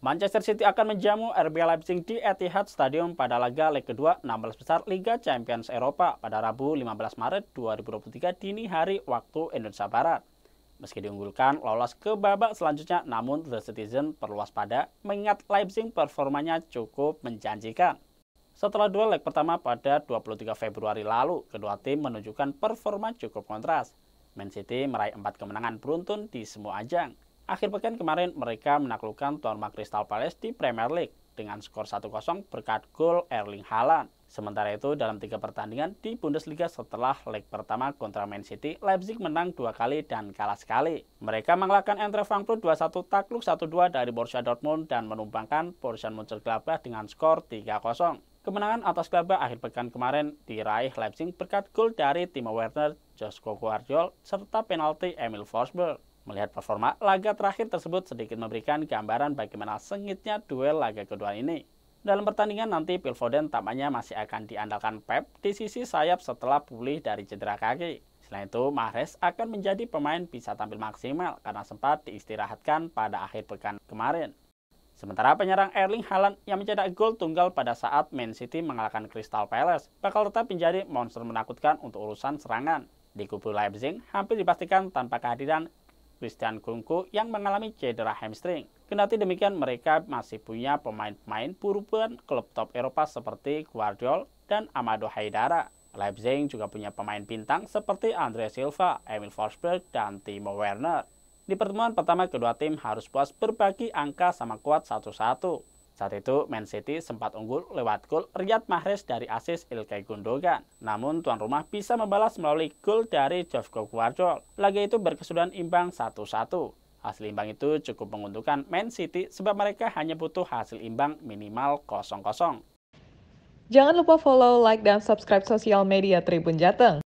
Manchester City akan menjamu RB Leipzig di Etihad Stadium pada laga leg kedua 16 besar Liga Champions Eropa pada Rabu 15 Maret 2023 dini hari waktu Indonesia Barat. Meski diunggulkan lolos ke babak selanjutnya, namun The Citizen perlu waspada mengingat Leipzig performanya cukup menjanjikan. Setelah dua leg pertama pada 23 Februari lalu, kedua tim menunjukkan performa cukup kontras. Man City meraih empat kemenangan beruntun di semua ajang, Akhir pekan kemarin mereka menaklukkan tuan rumah Crystal Palace di Premier League dengan skor 1-0 berkat gol Erling Haaland. Sementara itu dalam tiga pertandingan di Bundesliga setelah leg pertama kontra Man City, Leipzig menang dua kali dan kalah sekali. Mereka mengalahkan Eintracht Frankfurt 2-1 takluk 1-2 dari Borussia Dortmund dan menumbangkan Borussia Mönchengladbach dengan skor 3-0. Kemenangan atas Gladbach akhir pekan kemarin diraih Leipzig berkat gol dari Timo Werner, Josko Guardiol, serta penalti Emil Forsberg. Melihat performa laga terakhir tersebut sedikit memberikan gambaran bagaimana sengitnya duel laga kedua ini. Dalam pertandingan nanti Phil Foden tampaknya masih akan diandalkan Pep di sisi sayap setelah pulih dari cedera kaki. Selain itu, Mahrez akan menjadi pemain bisa tampil maksimal karena sempat diistirahatkan pada akhir pekan kemarin. Sementara penyerang Erling Haaland yang mencetak gol tunggal pada saat Man City mengalahkan Crystal Palace bakal tetap menjadi monster menakutkan untuk urusan serangan. Di kubu Leipzig, hampir dipastikan tanpa kehadiran Christian Kungku yang mengalami cedera hamstring. Kendati demikian mereka masih punya pemain-pemain buruan klub top Eropa seperti Guardiol dan Amado Haidara. Leipzig juga punya pemain bintang seperti Andre Silva, Emil Forsberg, dan Timo Werner. Di pertemuan pertama kedua tim harus puas berbagi angka sama kuat satu-satu. Saat itu Man City sempat unggul lewat gol Riyad Mahrez dari asis Ilkay Gundogan. Namun tuan rumah bisa membalas melalui gol dari Josko Kuarjol. Laga itu berkesudahan imbang 1-1. Hasil imbang itu cukup menguntungkan Man City sebab mereka hanya butuh hasil imbang minimal 0-0. Jangan lupa follow, like, dan subscribe sosial media Tribun Jateng.